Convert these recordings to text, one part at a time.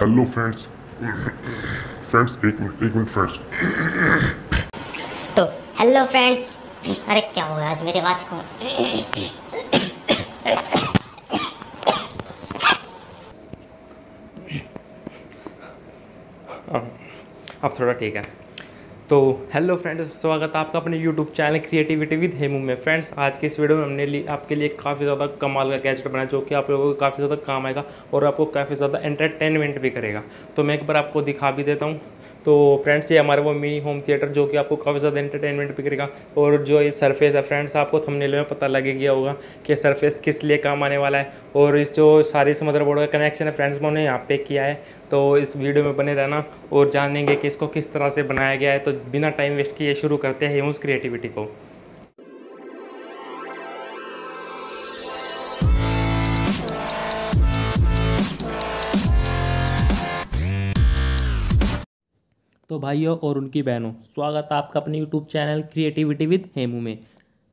hello friends friends एक minute एक minute friends तो हेलो फ्रेंड्स अरे क्या हो गया आज मेरे बात को अब थोड़ा ठीक है तो हेलो फ्रेंड्स स्वागत है आपका अपने YouTube channel creativity with Hemu में फ्रेंड्स आज के इस वीडियो में हमने लिए आपके लिए काफ़ी ज़्यादा कमाल का गैजेट बनाया जो कि आप लोगों को काफ़ी ज़्यादा काम आएगा और आपको काफ़ी ज़्यादा एंटरटेनमेंट भी करेगा तो मैं एक बार आपको दिखा भी देता हूँ तो फ्रेंड्स ये हमारे वो मिनी होम थिएटर जो कि आपको काफ़ी ज़्यादा एंटरटेनमेंट भी करेगा और जो ये सरफेस है फ्रेंड्स आपको थंबनेल में पता लग गया होगा कि सरफेस किस लिए काम आने वाला है और इस जो सारी इस मदरबोर्ड का कनेक्शन है फ्रेंड्स मैंने यहाँ पे किया है तो इस वीडियो में बने रहना और जानेंगे कि इसको किस तरह से बनाया गया है तो बिना टाइम वेस्ट किए शुरू करते हैं उस क्रिएटिविटी को दोस्तों भाइयों और उनकी बहनों स्वागत है आपका अपने YouTube channel creativity with Hemu में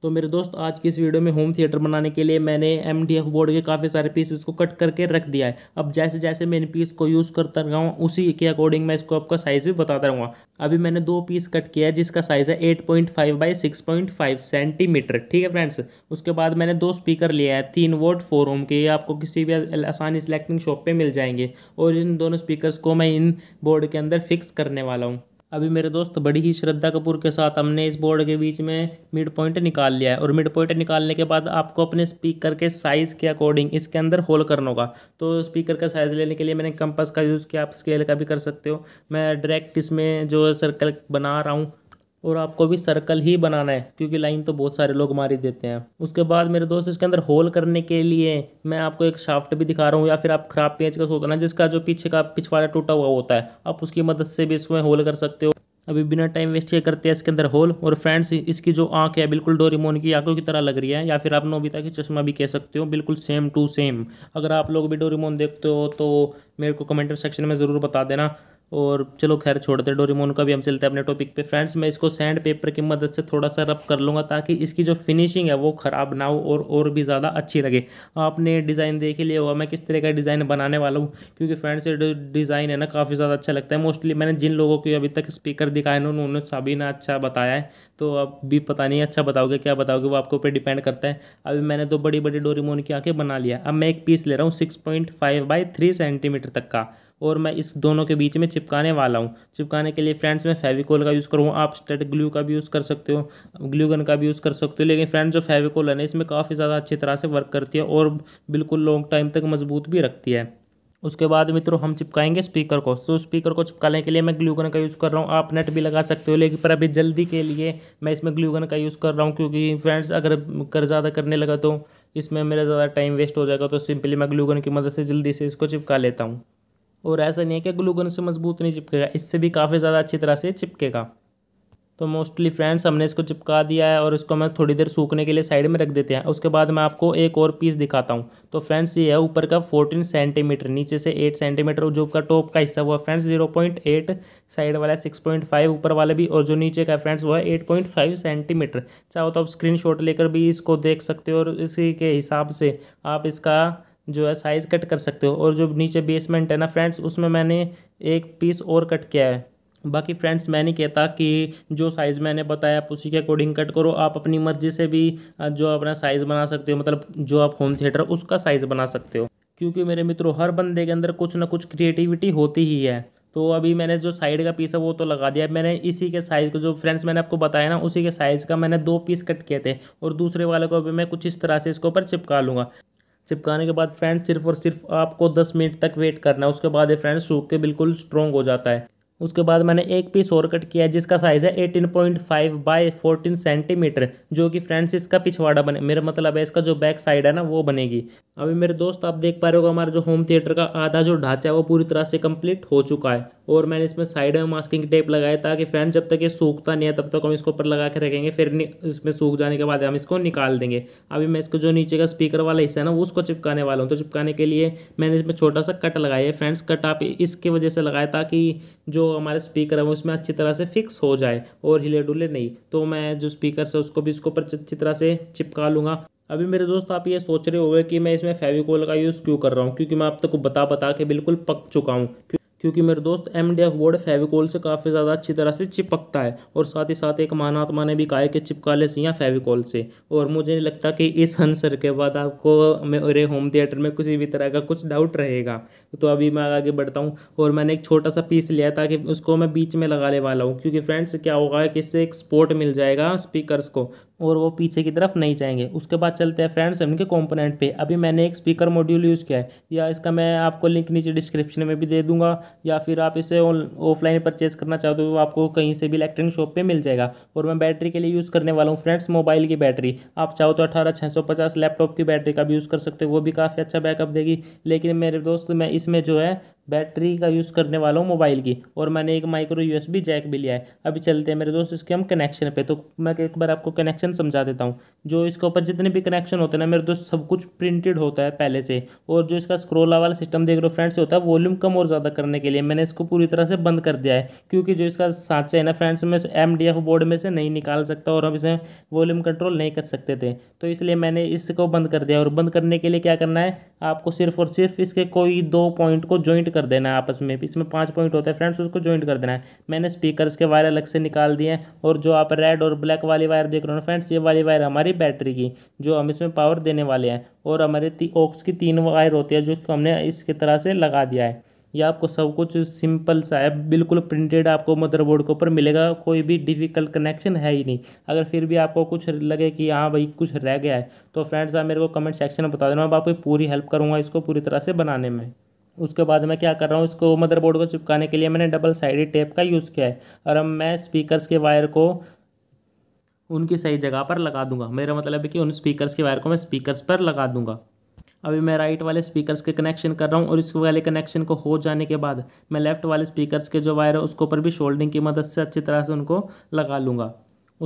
तो मेरे दोस्त आज की इस वीडियो में होम थिएटर बनाने के लिए मैंने एम बोर्ड के काफ़ी सारे पीसेस को कट करके रख दिया है अब जैसे जैसे मैं इन पीस को यूज़ करता रहूँगा उसी के अकॉर्डिंग मैं इसको आपका साइज़ भी बताता रहूँगा अभी मैंने दो पीस कट किया है जिसका साइज़ है eight point five by six point five centimetre ठीक है फ्रेंड्स उसके बाद मैंने दो स्पीकर लिया है तीन वोट फोर ओम के आपको किसी भी आसानी सेलेक्टिंग शॉप पर मिल जाएंगे और इन दोनों स्पीकर को मैं इन बोर्ड के अंदर फिक्स करने वाला हूँ अभी मेरे दोस्त बड़ी ही श्रद्धा कपूर के साथ हमने इस बोर्ड के बीच में मिड पॉइंट निकाल लिया है और मिड पॉइंट निकालने के बाद आपको अपने स्पीकर के साइज़ के अकॉर्डिंग इसके अंदर होल करना होगा तो स्पीकर का साइज़ लेने के लिए मैंने कंपस का यूज़ किया आप स्केल का भी कर सकते हो मैं डायरेक्ट इसमें जो सर्कल बना रहा हूँ और आपको भी सर्कल ही बनाना है क्योंकि लाइन तो बहुत सारे लोग मारी देते हैं उसके बाद मेरे दोस्त इसके अंदर होल करने के लिए मैं आपको एक शाफ्ट भी दिखा रहा हूँ या फिर आप खराब पेज का सोचना जिसका जो पीछे का पिछवाड़ा टूटा हुआ होता है आप उसकी मदद से भी इसमें होल कर सकते हो अभी बिना टाइम वेस्ट ये करते हैं इसके अंदर होल और फ्रेंड्स इसकी जो आँख है बिल्कुल डोरीमोन की आंखों की तरह लग रही है या फिर आप नोबिता की चश्मा भी कह सकते हो बिल्कुल सेम टू सेम अगर आप लोग भी डोरीमोन देखते हो तो मेरे को कमेंट सेक्शन में ज़रूर बता देना और चलो खैर छोड़ते डोरीमोन का भी हम चलते हैं अपने टॉपिक पे फ्रेंड्स मैं इसको सैंड पेपर की मदद से थोड़ा सा रब कर लूँगा ताकि इसकी जो फिनिशिंग है वो ख़राब ना हो और और भी ज़्यादा अच्छी लगे आपने डिज़ाइन देख लिया होगा मैं किस तरह का डिज़ाइन बनाने वाला हूँ क्योंकि फ्रेंड्स ये डिज़ाइन है ना काफ़ी ज़्यादा अच्छा लगता है मोस्टली मैंने जिन लोगों को अभी तक स्पीकर दिखाए ना उन्होंने सभी ने अच्छा बताया है तो अब भी पता नहीं अच्छा बताओगे क्या बताओगे वो आपके ऊपर डिपेंड करता है अभी मैंने दो बड़ी बड़ी डोरीमोन की आँखें बना लिया अब मैं एक पीस ले रहा हूँ six point five by three centimetre तक का और मैं इस दोनों के बीच में चिपकाने वाला हूँ चिपकाने के लिए फ्रेंड्स मैं फेविकोल का यूज़ करूँ आप स्टेट ग्लू का भी यूज़ कर सकते हो ग्लू गन का भी यूज़ कर सकते हो लेकिन फ्रेंड्स जो फेविकोल है ना इसमें काफ़ी ज़्यादा अच्छी तरह से वर्क करती है और बिल्कुल लॉन्ग टाइम तक मजबूत भी रखती है उसके बाद मित्रों हम चिपकाएंगे स्पीकर को तो स्पीकर को चिपकाने के लिए मैं ग्लूगन का यूज़ कर रहा हूँ आप नेट भी लगा सकते हो लेकिन पर अभी जल्दी के लिए मैं इसमें ग्लूगन का यूज़ कर रहा हूँ क्योंकि फ्रेंड्स अगर कर ज़्यादा करने लगा तो इसमें मेरा ज़्यादा टाइम वेस्ट हो जाएगा तो सिंपली मैं ग्लूगन की मदद से जल्दी से इसको चिपका लेता हूँ और ऐसा नहीं है कि ग्लूगन से मजबूत नहीं चिपकेगा इससे भी काफ़ी ज़्यादा अच्छी तरह से चिपकेगा तो मोस्टली फ्रेंड्स हमने इसको चिपका दिया है और इसको मैं थोड़ी देर सूखने के लिए साइड में रख देते हैं उसके बाद मैं आपको एक और पीस दिखाता हूँ तो फ्रेंड्स ये है ऊपर का 14 सेंटीमीटर नीचे से 8 सेंटीमीटर जो का टॉप का हिस्सा हुआ फ्रेंड्स 0.8 साइड वाला 6.5 ऊपर वाला भी और जो नीचे का फ्रेंड्स वो है फाइव सेंटीमीटर चाहो तो आप स्क्रीन लेकर भी इसको देख सकते हो और इसी के हिसाब से आप इसका जो है साइज़ कट कर सकते हो और जो नीचे बेसमेंट है ना फ्रेंड्स उसमें मैंने एक पीस और कट किया है बाकी फ्रेंड्स मैं नहीं कहता कि जो साइज़ मैंने बताया आप उसी के अकॉर्डिंग कट करो आप अपनी मर्ज़ी से भी जो अपना साइज़ बना सकते हो मतलब जो आप होम थिएटर उसका साइज़ बना सकते हो क्योंकि मेरे मित्रों हर बंदे के अंदर कुछ ना कुछ क्रिएटिविटी होती ही है तो अभी मैंने जो साइड का पीस है वो तो लगा दिया मैंने इसी के साइज़ को जो फ्रेंड्स मैंने आपको बताया ना उसी के साइज़ का मैंने दो पीस कट किए थे और दूसरे वाले को अभी मैं कुछ इस तरह से इसके ऊपर चिपका लूँगा चिपकाने के बाद फ्रेंड्स सिर्फ और सिर्फ आपको 10 मिनट तक वेट करना है उसके बाद ये फ्रेंड्स सूख के बिल्कुल स्ट्रॉन्ग हो जाता है उसके बाद मैंने एक पीस और कट किया जिसका साइज़ है 18.5 point five by fourteen centimetre जो कि फ्रेंड्स इसका पिछवाड़ा बने मेरा मतलब है इसका जो बैक साइड है ना वो बनेगी अभी मेरे दोस्त आप देख पा रहे होगा हमारा जो होम थिएटर का आधा जो ढांचा है वो पूरी तरह से कंप्लीट हो चुका है और मैंने इसमें साइड में मास्किंग टेप लगाया ताकि फ्रेंड जब तक ये सूखता नहीं है तब तक हम इसको ऊपर लगा के रखेंगे फिर इसमें सूख जाने के बाद हम इसको निकाल देंगे अभी मैं इसको जो नीचे का स्पीकर वाला हिस्सा है ना उसको चिपकाने वाला हूँ तो चिपकाने के लिए मैंने इसमें छोटा सा कट लगाया है फ्रेंड्स कट आप इसकी वजह से लगाया ताकि जो हमारे स्पीकर है उसमें अच्छी तरह से फिक्स हो जाए और हिले डुले नहीं तो मैं जो स्पीकर है उसको भी इसके ऊपर अच्छी तरह से चिपका लूँगा अभी मेरे दोस्त आप ये सोच रहे होंगे कि मैं इसमें फेविकोल का यूज़ क्यों कर रहा हूँ क्योंकि मैं आप तक तो बता बता के बिल्कुल पक चुका हूँ क्योंकि मेरे दोस्त M D F board Fevicol से काफ़ी ज़्यादा अच्छी तरह से चिपकता है और साथ ही साथ एक महानात्मा ने भी कहा है कि ले सियाँ फेविकोल से और मुझे नहीं लगता कि इस आंसर के बाद आपको मेरे होम थिएटर में किसी भी तरह का कुछ डाउट रहेगा तो अभी मैं आगे बढ़ता हूँ और मैंने एक छोटा सा पीस लिया था कि उसको मैं बीच में लगाने वाला हूँ क्योंकि फ्रेंड्स क्या होगा कि इससे एक सपोर्ट मिल जाएगा स्पीकरस को और वो पीछे की तरफ नहीं जाएंगे उसके बाद चलते हैं फ्रेंड्स इनके कंपोनेंट पे अभी मैंने एक स्पीकर मॉड्यूल यूज़ किया है या इसका मैं आपको लिंक नीचे डिस्क्रिप्शन में भी दे दूंगा या फिर आप इसे ऑफलाइन परचेज करना चाहते हो तो आपको कहीं से भी इलेक्ट्रॉनिक शॉप पर मिल जाएगा और मैं बैटरी के लिए यूज़ करने वाला हूँ फ्रेंड्स मोबाइल की बैटरी आप चाहो तो अठारह लैपटॉप की बैटरी का भी यूज़ कर सकते हो वो भी काफ़ी अच्छा बैकअप देगी लेकिन मेरे दोस्त मैं इसमें जो है बैटरी का यूज़ करने वाला हूँ मोबाइल की और मैंने एक माइक्रो यूएसबी जैक भी लिया है अभी चलते हैं मेरे दोस्त इसके हम कनेक्शन पे तो मैं एक बार आपको कनेक्शन समझा देता हूँ जो इसके ऊपर जितने भी कनेक्शन होते हैं ना मेरे दोस्त सब कुछ प्रिंटेड होता है पहले से और जो इसका स्क्रोला वाला सिस्टम देख रहे हो फ्रेंड्स होता है वॉल्यूम कम और ज़्यादा करने के लिए मैंने इसको पूरी तरह से बंद कर दिया है क्योंकि जो इसका साँचा है ना फ्रेंड्स में एम बोर्ड में से नहीं निकाल सकता और हम इसे वॉल्यूम कंट्रोल नहीं कर सकते थे तो इसलिए मैंने इसको बंद कर दिया और बंद करने के लिए क्या करना है आपको सिर्फ और सिर्फ इसके कोई दो पॉइंट को जॉइंट कर देना है आपस में इसमें पाँच पॉइंट होता है फ्रेंड्स उसको ज्वाइंट कर देना है मैंने स्पीकर्स के वायर अलग से निकाल दिए हैं और जो आप रेड और ब्लैक वाली वायर देख रहे हो फ्रेंड्स ये वाली वायर हमारी बैटरी की जो हम इसमें पावर देने वाले हैं और हमारे ऑक्स की तीन वायर होती है जो हमने इसके तरह से लगा दिया है ये आपको सब कुछ सिंपल सा है बिल्कुल प्रिंटेड आपको मदरबोर्ड के ऊपर मिलेगा कोई भी डिफ़िकल्ट कनेक्शन है ही नहीं अगर फिर भी आपको कुछ लगे कि हाँ भाई कुछ रह गया है तो फ्रेंड्स आप मेरे को कमेंट सेक्शन में बता देना अब आपकी पूरी हेल्प करूँगा इसको पूरी तरह से बनाने में उसके बाद मैं क्या कर रहा हूँ इसको मदरबोर्ड को चिपकाने के लिए मैंने डबल साइडेड टेप का यूज़ किया है और अब मैं स्पीकर्स के वायर को उनकी सही जगह पर लगा दूंगा मेरा मतलब है कि उन स्पीकर्स के वायर को मैं स्पीकर्स पर लगा दूंगा अभी मैं राइट वाले स्पीकर्स के कनेक्शन कर रहा हूँ और इसके वाले कनेक्शन को हो जाने के बाद मैं लेफ़्ट वाले स्पीकर्स के जो वायर है उसके ऊपर भी शोल्डिंग की मदद से अच्छी तरह से उनको लगा लूँगा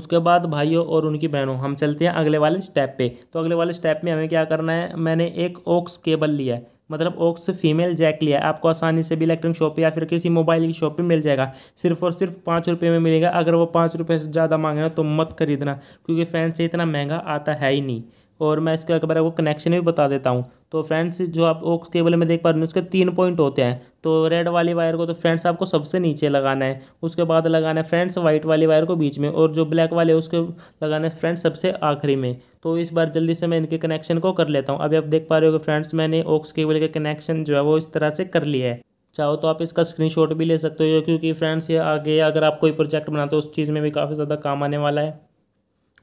उसके बाद भाइयों और उनकी बहनों हम चलते हैं अगले वाले स्टेप पे तो अगले वाले स्टेप में हमें क्या करना है मैंने एक ओक्स केबल लिया है मतलब ओक्स फीमेल जैक लिया आपको आसानी से भी इलेक्ट्रॉनिक शॉप या फिर किसी मोबाइल की शॉप पे मिल जाएगा सिर्फ और सिर्फ पाँच रुपये में मिलेगा अगर वो पाँच रुपये से ज़्यादा मांगे ना तो मत खरीदना क्योंकि फैन से इतना महंगा आता है ही नहीं और मैं इसके बारे में कनेक्शन भी बता देता हूँ तो फ्रेंड्स जो आप ओक्स केबल में देख पा रहे हैं उसके तीन पॉइंट होते हैं तो रेड वाली वायर को तो फ्रेंड्स आपको सबसे नीचे लगाना है उसके बाद लगाना है फ्रेंड्स वाइट वाली वायर को बीच में और जो ब्लैक वाले उसके लगाना है फ्रेंड्स सबसे आखिरी में तो इस बार जल्दी से मैं इनके कनेक्शन को कर लेता हूँ अभी आप देख पा रहे हो कि फ्रेंड्स मैंने ओक्स केबल के कनेक्शन जो है वो इस तरह से कर लिया है चाहो तो आप इसका स्क्रीनशॉट भी ले सकते हो क्योंकि फ्रेंड्स ये आगे अगर आप कोई प्रोजेक्ट बनाते हो उस चीज़ में भी काफ़ी ज़्यादा काम आने वाला है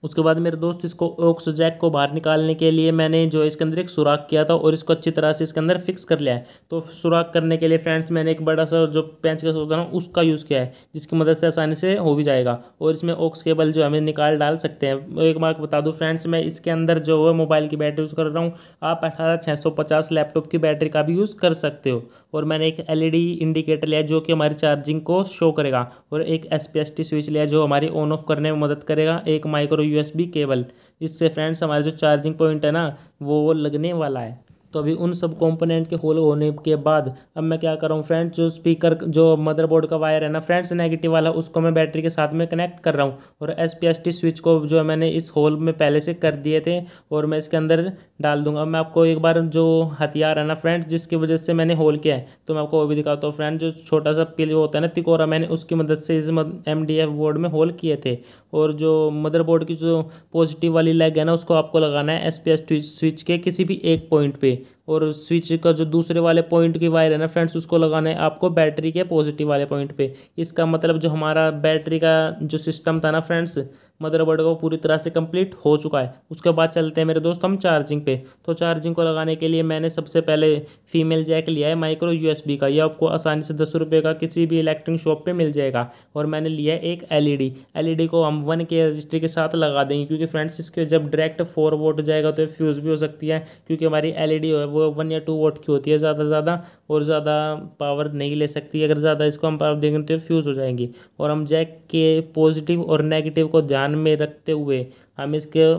उसके बाद मेरे दोस्त इसको ओक्स जैक को बाहर निकालने के लिए मैंने जो इसके अंदर एक सुराख किया था और इसको अच्छी तरह से इसके अंदर फिक्स कर लिया है तो सुराख करने के लिए फ्रेंड्स मैंने एक बड़ा सा जो पेंच का होता ना उसका यूज़ किया है जिसकी मदद से आसानी से हो भी जाएगा और इसमें ओक्स केबल जो हमें निकाल डाल सकते हैं एक बार बता दूँ फ्रेंड्स मैं इसके अंदर जो है मोबाइल की बैटरी यूज़ कर रहा हूँ आप अठारह लैपटॉप की बैटरी का भी यूज़ कर सकते हो और मैंने एक एल इंडिकेटर लिया जो कि हमारी चार्जिंग को शो करेगा और एक एस स्विच लिया जो हमारी ऑन ऑफ करने में मदद करेगा एक माइक्रो यूएसबी केबल इससे फ्रेंड्स हमारा जो चार्जिंग पॉइंट है ना वो लगने वाला है तो अभी उन सब कंपोनेंट के होल होने के बाद अब मैं क्या कर रहा हूँ फ्रेंड्स जो स्पीकर जो मदरबोर्ड का वायर है ना फ्रेंड्स नेगेटिव वाला उसको मैं बैटरी के साथ में कनेक्ट कर रहा हूँ और एस स्विच को जो मैंने इस होल में पहले से कर दिए थे और मैं इसके अंदर डाल दूंगा अब मैं आपको एक बार जो हथियार है ना फ्रेंड्स जिसकी वजह से मैंने होल किया है तो मैं आपको वो भी दिखाता हूँ फ्रेंड जो छोटा सा पिल होता है ना तिकोरा मैंने उसकी मदद से इस एम डी एफ बोर्ड में होल किए थे और जो मदरबोर्ड की जो पॉजिटिव वाली लेग है ना उसको आपको लगाना है एस पी एस स्विच के किसी भी एक पॉइंट पे और स्विच का जो दूसरे वाले पॉइंट की वायर है ना फ्रेंड्स उसको लगाना है आपको बैटरी के पॉजिटिव वाले पॉइंट पे इसका मतलब जो हमारा बैटरी का जो सिस्टम था ना फ्रेंड्स मदरबोर्ड का वो पूरी तरह से कंप्लीट हो चुका है उसके बाद चलते हैं मेरे दोस्त हम चार्जिंग पे तो चार्जिंग को लगाने के लिए मैंने सबसे पहले फीमेल जैक लिया है माइक्रो यूएसबी का यह आपको आसानी से दस रुपये का किसी भी इलेक्ट्रिक शॉप पर मिल जाएगा और मैंने लिया है एक एल ई e e को हम वन के रजिस्ट्री के साथ लगा देंगे क्योंकि फ्रेंड्स इसके जब डायरेक्ट फोर वोट जाएगा तो फ्यूज़ भी हो सकती है क्योंकि हमारी एल e है वो वन या टू वोट की होती है ज़्यादा ज़्यादा और ज़्यादा पावर नहीं ले सकती अगर ज़्यादा इसको हम पावर देंगे तो फ्यूज़ हो जाएंगी और हम जैक के पॉजिटिव और नेगेटिव को ध्यान ध्यान में रखते हुए हम इसके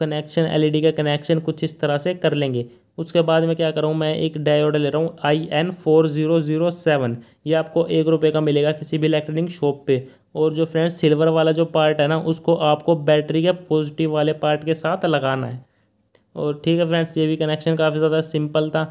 कनेक्शन एलईडी e का कनेक्शन कुछ इस तरह से कर लेंगे उसके बाद में क्या करूँ मैं एक डायोड ले रहा हूँ I N four zero zero seven ये आपको एक रुपये का मिलेगा किसी भी इलेक्ट्रॉनिक शॉप पे और जो फ्रेंड्स सिल्वर वाला जो पार्ट है ना उसको आपको बैटरी के पॉजिटिव वाले पार्ट के साथ लगाना है और ठीक है फ्रेंड्स ये भी कनेक्शन काफ़ी ज़्यादा सिंपल था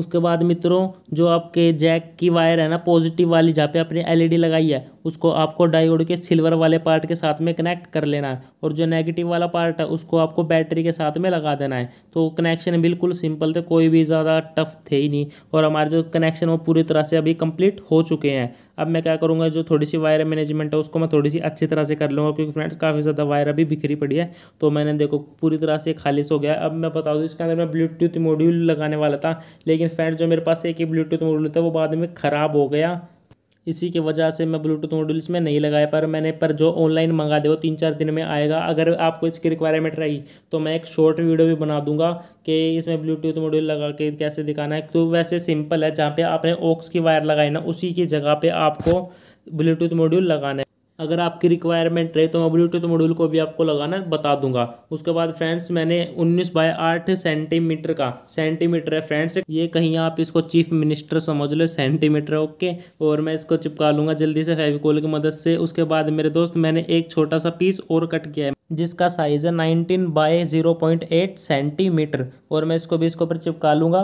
उसके बाद मित्रों जो आपके जैक की वायर है ना पॉजिटिव वाली जहाँ पे आपने एलईडी e लगाई है उसको आपको डायोड के सिल्वर वाले पार्ट के साथ में कनेक्ट कर लेना है और जो नेगेटिव वाला पार्ट है उसको आपको बैटरी के साथ में लगा देना है तो कनेक्शन बिल्कुल सिंपल थे कोई भी ज़्यादा टफ थे ही नहीं और हमारे जो कनेक्शन वो पूरी तरह से अभी कम्प्लीट हो चुके हैं अब मैं क्या करूँगा जो थोड़ी सी वायर मैनेजमेंट है उसको मैं थोड़ी सी अच्छी तरह से कर लूँगा क्योंकि फ्रेंड्स काफ़ी ज़्यादा वायर अभी बिखरी पड़ी है तो मैंने देखो पूरी तरह से खालिश हो गया अब मैं बता दूँ इसके अंदर मैं ब्लूटूथ मॉड्यूल लगाने वाला था लेकिन लेकिन फ्रेंड जो मेरे पास एक ही ब्लूटूथ मॉड्यूल था वो बाद में ख़राब हो गया इसी की वजह से मैं ब्लूटूथ मॉड्यूल इसमें नहीं लगाया पर मैंने पर जो ऑनलाइन मंगा दे वो तीन चार दिन में आएगा अगर आपको इसकी रिक्वायरमेंट रही तो मैं एक शॉर्ट वीडियो भी बना दूंगा कि इसमें ब्लूटूथ मॉड्यूल लगा के कैसे दिखाना है तो वैसे सिंपल है जहाँ पर आपने ओक्स की वायर लगाई ना उसी की जगह पर आपको ब्लूटूथ मॉड्यूल लगाना है अगर आपकी रिक्वायरमेंट रहे तो मैं ब्लूटूथ मॉड्यूल तो को भी आपको लगाना बता दूंगा उसके बाद फ्रेंड्स मैंने 19 बाय 8 सेंटीमीटर का सेंटीमीटर है फ्रेंड्स ये कहीं आप इसको चीफ मिनिस्टर समझ लो सेंटीमीटर ओके और मैं इसको चिपका लूंगा जल्दी से फेविकोल की मदद से उसके बाद मेरे दोस्त मैंने एक छोटा सा पीस और कट किया है जिसका साइज़ है nineteen by zero point eight centimetre और मैं इसको भी इसके ऊपर चिपका लूँगा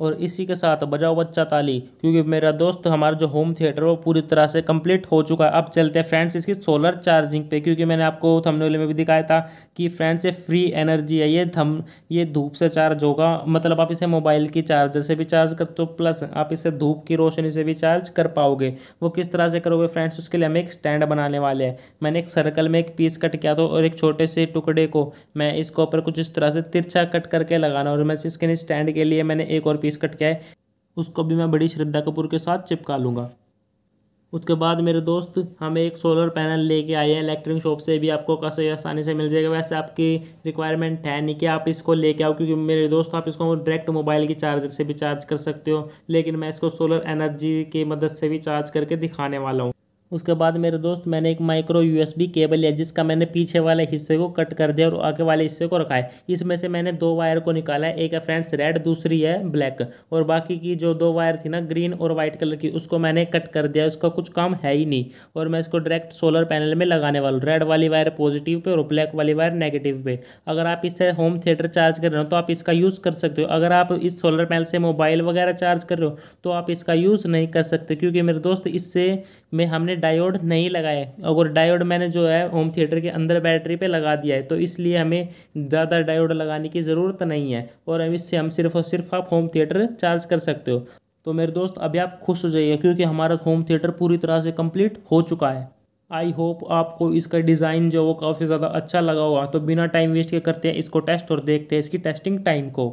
और इसी के साथ बजाओ बच्चा ताली क्योंकि मेरा दोस्त हमारा जो होम थिएटर वो पूरी तरह से कंप्लीट हो चुका है अब चलते हैं फ्रेंड्स इसकी सोलर चार्जिंग पे क्योंकि मैंने आपको थंबनेल में भी दिखाया था कि फ्रेंड्स ये फ्री एनर्जी है ये थम ये धूप से चार्ज होगा मतलब आप इसे मोबाइल की चार्जर से भी चार्ज कर तो प्लस आप इसे धूप की रोशनी से भी चार्ज कर पाओगे वो किस तरह से करोगे फ्रेंड्स उसके लिए हमें एक स्टैंड बनाने वाले हैं मैंने एक सर्कल में एक पीस कट किया था और एक छोटे से टुकड़े को मैं इसके ऊपर कुछ इस तरह से तिरछा कट करके लगाना और मैं इसके स्टैंड के लिए मैंने एक और पीस कट गया है उसको भी मैं बड़ी श्रद्धा कपूर के साथ चिपका लूँगा उसके बाद मेरे दोस्त हम एक सोलर पैनल लेके आए हैं इलेक्ट्रिक शॉप से भी आपको कैसे आसानी से मिल जाएगा वैसे आपकी रिक्वायरमेंट है नहीं कि आप इसको लेके आओ क्योंकि मेरे दोस्त आप इसको डायरेक्ट मोबाइल के चार्जर से भी चार्ज कर सकते हो लेकिन मैं इसको सोलर एनर्जी की मदद से भी चार्ज करके दिखाने वाला हूँ उसके बाद मेरे दोस्त मैंने एक माइक्रो यूएसबी केबल लिया जिसका मैंने पीछे वाले हिस्से को कट कर दिया और आगे वाले हिस्से को रखा है इसमें से मैंने दो वायर को निकाला है एक है फ्रेंड्स रेड दूसरी है ब्लैक और बाकी की जो दो वायर थी ना ग्रीन और वाइट कलर की उसको मैंने कट कर दिया उसका कुछ काम है ही नहीं और मैं इसको डायरेक्ट सोलर पैनल में लगाने वाला हूँ रेड वाली वायर पॉजिटिव पे और ब्लैक वाली वायर नेगेटिव पे अगर आप इससे होम थिएटर चार्ज कर रहे हो तो आप इसका यूज़ कर सकते हो अगर आप इस सोलर पैनल से मोबाइल वगैरह चार्ज कर रहे हो तो आप इसका यूज़ नहीं कर सकते क्योंकि मेरे दोस्त इससे में हमने डायोड नहीं लगाए अगर डायोड मैंने जो है होम थिएटर के अंदर बैटरी पे लगा दिया है तो इसलिए हमें ज़्यादा डायोड लगाने की ज़रूरत नहीं है और इससे हम सिर्फ और सिर्फ आप होम थिएटर चार्ज कर सकते हो तो मेरे दोस्त अभी आप खुश हो जाइए क्योंकि हमारा होम थिएटर पूरी तरह से कंप्लीट हो चुका है आई होप आपको इसका डिज़ाइन जो वो काफ़ी ज़्यादा अच्छा लगा होगा तो बिना टाइम वेस्ट के करते हैं इसको टेस्ट और देखते हैं इसकी टेस्टिंग टाइम को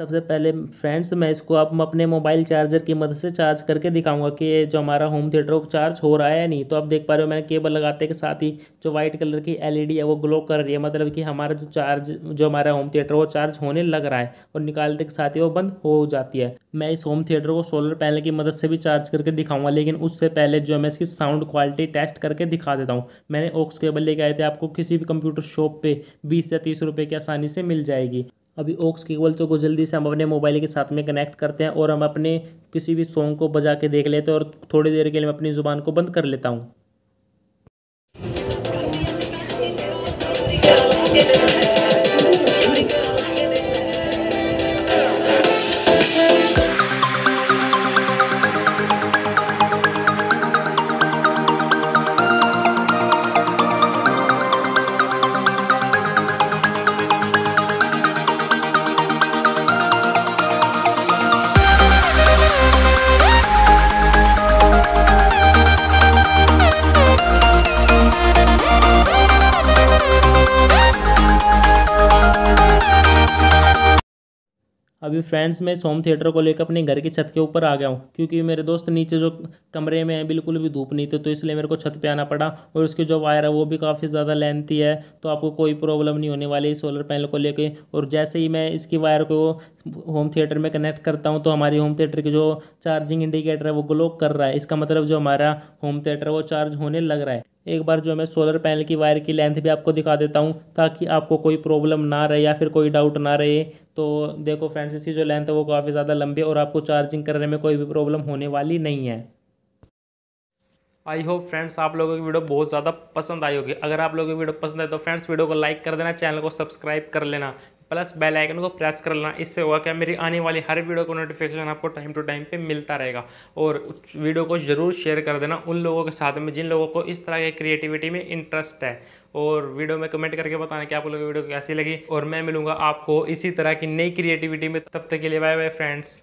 सबसे पहले फ्रेंड्स मैं इसको आप अपने मोबाइल चार्जर की मदद से चार्ज करके दिखाऊंगा कि जो हमारा होम थिएटर वो चार्ज हो रहा है या नहीं तो आप देख पा रहे हो मैंने केबल लगाते के साथ ही जो वाइट कलर की एलईडी है वो ग्लो कर रही है मतलब कि हमारा जो चार्ज जो हमारा होम थिएटर वो चार्ज होने लग रहा है और निकालते के साथ ही वो बंद हो जाती है मैं इस होम थिएटर को सोलर पैनल की मदद से भी चार्ज करके दिखाऊंगा लेकिन उससे पहले जो है मैं इसकी साउंड क्वालिटी टेस्ट करके दिखा देता हूँ मैंने ओक्स केबल लेके आए थे आपको किसी भी कंप्यूटर शॉप पर बीस या तीस रुपये की आसानी से मिल जाएगी अभी ओक्स केबल तो को जल्दी से हम अपने मोबाइल के साथ में कनेक्ट करते हैं और हम अपने किसी भी सॉन्ग को बजा के देख लेते हैं और थोड़ी देर के लिए मैं अपनी ज़ुबान को बंद कर लेता हूँ अभी फ्रेंड्स मैं सोम थिएटर को लेकर अपने घर की छत के ऊपर आ गया हूँ क्योंकि मेरे दोस्त नीचे जो कमरे में है बिल्कुल भी धूप नहीं थी तो इसलिए मेरे को छत पे आना पड़ा और उसकी जो वायर है वो भी काफ़ी ज़्यादा लेंथी है तो आपको कोई प्रॉब्लम नहीं होने वाली सोलर पैनल को लेकर और जैसे ही मैं इसकी वायर को होम थिएटर में कनेक्ट करता हूँ तो हमारी होम थिएटर की जो चार्जिंग इंडिकेटर है वो ग्लो कर रहा है इसका मतलब जो हमारा होम थिएटर है वो चार्ज होने लग रहा है एक बार जो मैं सोलर पैनल की वायर की लेंथ भी आपको दिखा देता हूँ ताकि आपको कोई प्रॉब्लम ना रहे या फिर कोई डाउट ना रहे तो देखो फ्रेंड्स इसकी जो लेंथ है वो काफ़ी ज़्यादा लंबी है और आपको चार्जिंग करने में कोई भी प्रॉब्लम होने वाली नहीं है आई होप फ्रेंड्स आप लोगों की वीडियो बहुत ज़्यादा पसंद आई होगी अगर आप लोगों की वीडियो पसंद है तो फ्रेंड्स वीडियो को लाइक कर देना चैनल को सब्सक्राइब कर लेना प्लस बेल आइकन को प्रेस कर लेना इससे होगा क्या मेरी आने वाली हर वीडियो को नोटिफिकेशन आपको टाइम टू टाइम पे मिलता रहेगा और उस वीडियो को ज़रूर शेयर कर देना उन लोगों के साथ में जिन लोगों को इस तरह के क्रिएटिविटी में इंटरेस्ट है और वीडियो में कमेंट करके बताना कि आप लोगों की वीडियो कैसी लगी और मैं मिलूंगा आपको इसी तरह की नई क्रिएटिविटी में तब तक के लिए बाय बाय फ्रेंड्स